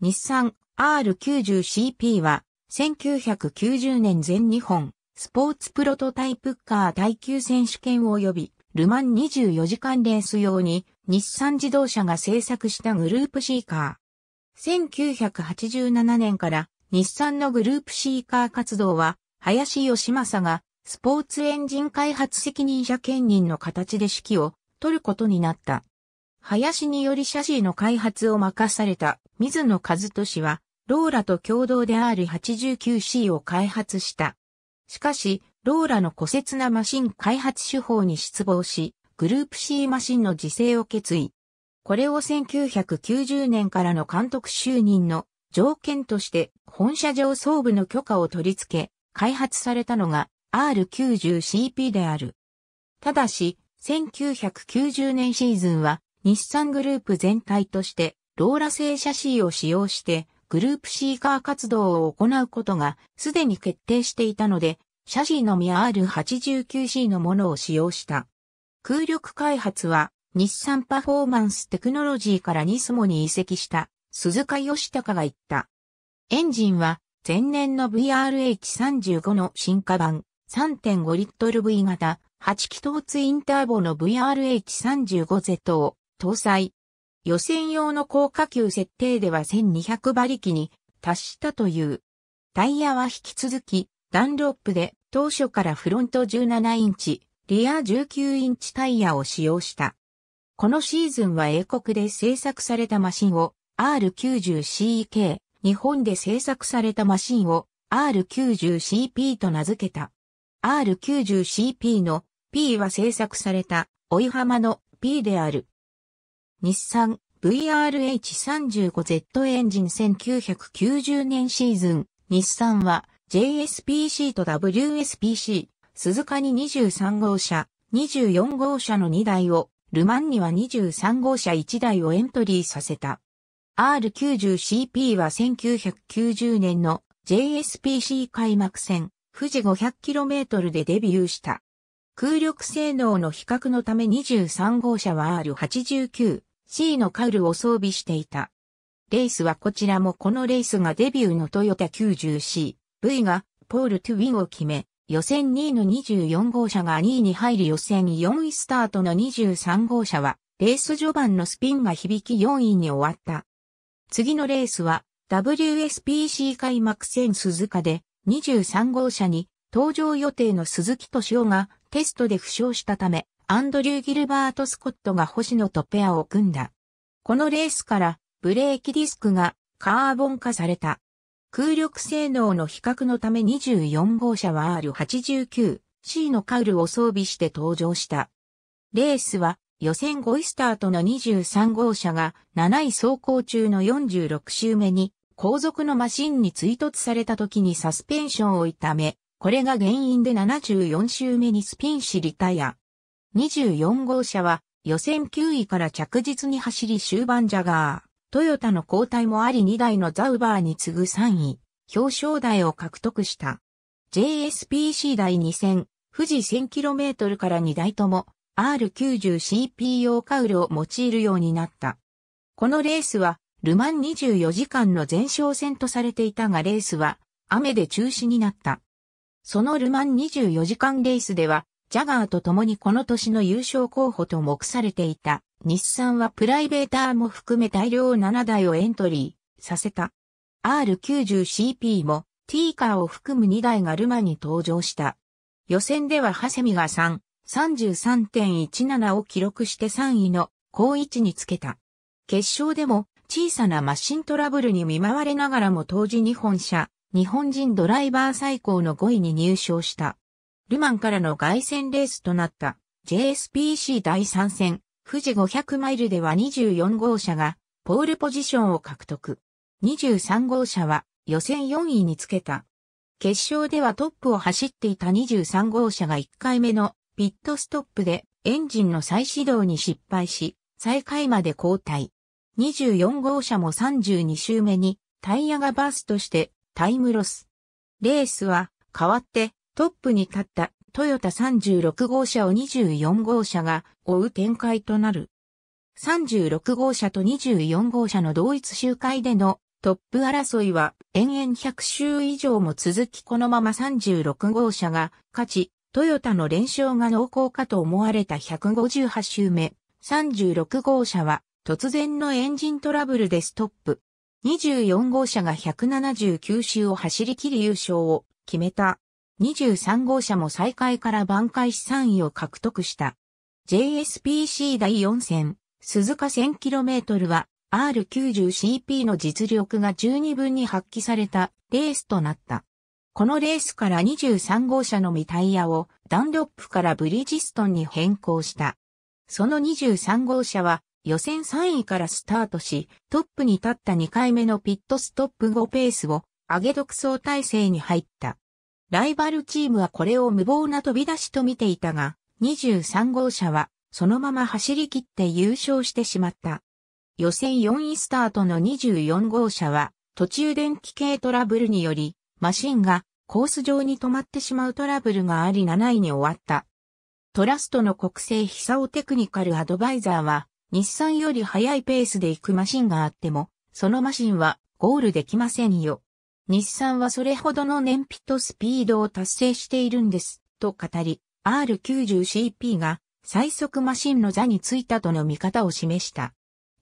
日産 R90CP は1990年全日本スポーツプロトタイプカー耐久選手権及びルマン24時間レース用に日産自動車が製作したグループ C カー。1987年から日産のグループ C カー活動は林義正がスポーツエンジン開発責任者兼任の形で指揮を取ることになった。林によりシャシーの開発を任された水野和俊は、ローラと共同で R89C を開発した。しかし、ローラの古拙なマシン開発手法に失望し、グループ C マシンの自制を決意。これを1990年からの監督就任の条件として本社上層部の許可を取り付け、開発されたのが R90CP である。ただし、1990年シーズンは日産グループ全体として、ローラ製車シーを使用して、グループシーカー活動を行うことがすでに決定していたので、車シーのみ R89C のものを使用した。空力開発は、日産パフォーマンステクノロジーからニスモに移籍した、鈴鹿義隆が言った。エンジンは、前年の VRH35 の進化版、3.5リットル V 型、8気筒ツインターボの VRH35Z を、搭載。予選用の高架級設定では1200馬力に達したという。タイヤは引き続き、ダンロップで当初からフロント17インチ、リア19インチタイヤを使用した。このシーズンは英国で製作されたマシンを R90CK、日本で製作されたマシンを R90CP と名付けた。R90CP の P は製作された追い浜の P である。日産 VRH35Z エンジン1990年シーズン、日産は JSPC と WSPC、鈴鹿に23号車、24号車の2台を、ルマンには23号車1台をエントリーさせた。R90CP は1990年の JSPC 開幕戦、富士 500km でデビューした。空力性能の比較のため23号車は R89、C のカウルを装備していた。レースはこちらもこのレースがデビューのトヨタ 90C、V がポール・トゥウィンを決め、予選2位の24号車が2位に入り予選4位スタートの23号車は、レース序盤のスピンが響き4位に終わった。次のレースは、WSPC 開幕戦鈴鹿で、23号車に、登場予定の鈴木敏夫がテストで負傷したため、アンドリュー・ギルバート・スコットが星野とペアを組んだ。このレースからブレーキディスクがカーボン化された。空力性能の比較のため24号車は R89C のカウルを装備して登場した。レースは予選5位スタートの23号車が7位走行中の46周目に後続のマシンに追突された時にサスペンションを痛め、これが原因で74周目にスピンしリタイア。24号車は予選9位から着実に走り終盤ジャガー、トヨタの交代もあり2台のザウバーに次ぐ3位、表彰台を獲得した。JSPC 第2戦、富士 1000km から2台とも R90CP 用カウルを用いるようになった。このレースはルマン24時間の前哨戦とされていたがレースは雨で中止になった。そのルマン24時間レースではジャガーと共にこの年の優勝候補と目されていた日産はプライベーターも含め大量7台をエントリーさせた。R90CP も T カーを含む2台がルマに登場した。予選ではハセミが3、33.17を記録して3位の高位置につけた。決勝でも小さなマシントラブルに見舞われながらも当時日本車、日本人ドライバー最高の5位に入賞した。ルマンからの外線レースとなった JSPC 第3戦、富士500マイルでは24号車がポールポジションを獲得。23号車は予選4位につけた。決勝ではトップを走っていた23号車が1回目のピットストップでエンジンの再始動に失敗し、最下位まで交代。24号車も32周目にタイヤがバーストしてタイムロス。レースは変わってトップに立ったトヨタ36号車を24号車が追う展開となる。36号車と24号車の同一周回でのトップ争いは延々100周以上も続きこのまま36号車が勝ち、トヨタの連勝が濃厚かと思われた158周目、36号車は突然のエンジントラブルでストップ。24号車が179周を走り切り優勝を決めた。23号車も再開から挽回資産位を獲得した。JSPC 第4戦、鈴鹿 1000km は R90CP の実力が十二分に発揮されたレースとなった。このレースから23号車のミタイヤをダンロップからブリヂストンに変更した。その23号車は予選3位からスタートし、トップに立った2回目のピットストップ後ペースを上げ独走体制に入った。ライバルチームはこれを無謀な飛び出しと見ていたが、23号車はそのまま走り切って優勝してしまった。予選4位スタートの24号車は途中電気系トラブルによりマシンがコース上に止まってしまうトラブルがあり7位に終わった。トラストの国政久尾テクニカルアドバイザーは日産より速いペースで行くマシンがあっても、そのマシンはゴールできませんよ。日産はそれほどの燃費とスピードを達成しているんです、と語り、R90CP が最速マシンの座についたとの見方を示した。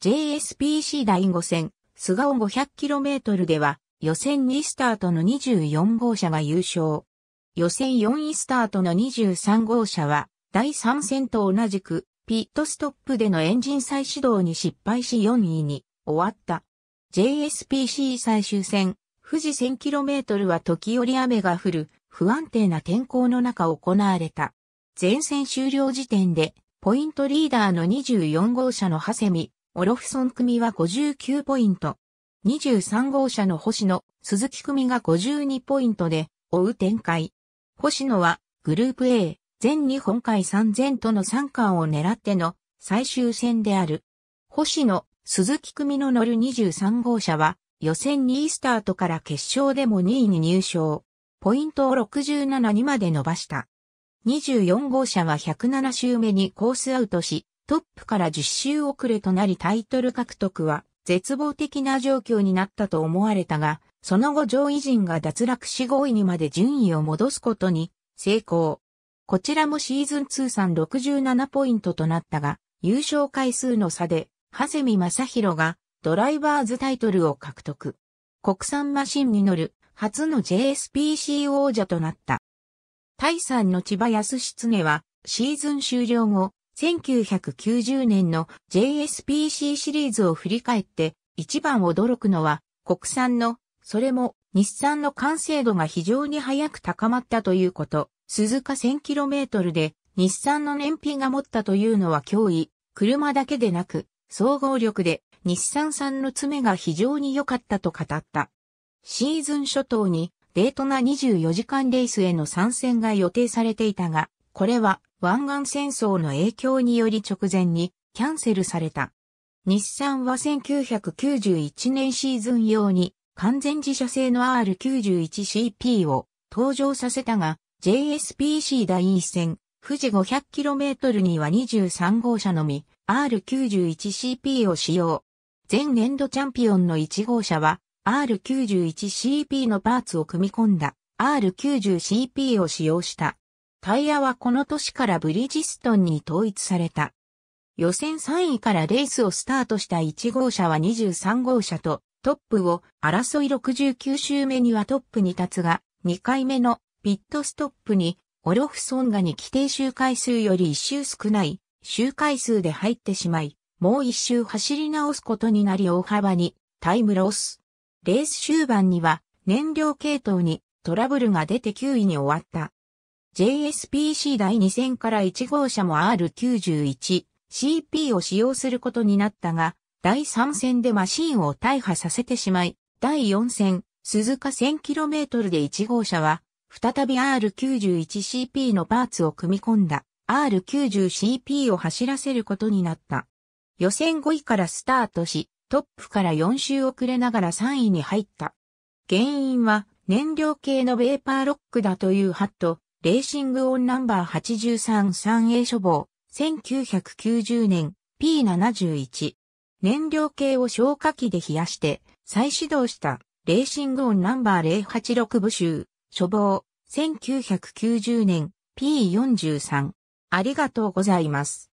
JSPC 第5戦、菅尾 500km では、予選2スタートの24号車が優勝。予選4位スタートの23号車は、第3戦と同じく、ピットストップでのエンジン再始動に失敗し4位に終わった。JSPC 最終戦、富士 1000km は時折雨が降る不安定な天候の中行われた。前線終了時点でポイントリーダーの24号車のハセミ、オロフソン組は59ポイント。23号車の星野、鈴木組が52ポイントで追う展開。星野はグループ A、全日本海3000との3冠を狙っての最終戦である。星野、鈴木組の乗る23号車は予選2位スタートから決勝でも2位に入賞。ポイントを67にまで伸ばした。24号車は107周目にコースアウトし、トップから10周遅れとなりタイトル獲得は絶望的な状況になったと思われたが、その後上位陣が脱落し5位にまで順位を戻すことに成功。こちらもシーズン通算67ポイントとなったが、優勝回数の差で、長谷見正宏がドライバーズタイトルを獲得。国産マシンに乗る初の JSPC 王者となった。タイさんの千葉康経はシーズン終了後、1990年の JSPC シリーズを振り返って一番驚くのは国産の、それも日産の完成度が非常に早く高まったということ、鈴鹿 1000km で日産の燃費が持ったというのは脅威、車だけでなく、総合力で日産さんの爪が非常に良かったと語った。シーズン初頭にデートな24時間レースへの参戦が予定されていたが、これは湾岸戦争の影響により直前にキャンセルされた。日産は1991年シーズン用に完全自社製の R91CP を登場させたが、JSPC 第一戦、富士 500km には23号車のみ R91CP を使用。前年度チャンピオンの1号車は R91CP のパーツを組み込んだ R90CP を使用した。タイヤはこの年からブリジストンに統一された。予選3位からレースをスタートした1号車は23号車とトップを争い69周目にはトップに立つが、2回目のピットストップにオロフソンガに規定周回数より1周少ない周回数で入ってしまい、もう一周走り直すことになり大幅にタイムロス。レース終盤には燃料系統にトラブルが出て9位に終わった。JSPC 第2戦から1号車も R91、CP を使用することになったが、第3戦でマシンを大破させてしまい、第4戦、鈴鹿 1000km で1号車は、再び R91CP のパーツを組み込んだ R90CP を走らせることになった。予選5位からスタートし、トップから4周遅れながら3位に入った。原因は燃料系のベーパーロックだというハット、レーシングオンナンバー 833A 処方、1990年 P71。燃料系を消火器で冷やして再始動したレーシングオンナンバー086部集、処方、1990年 P43。ありがとうございます。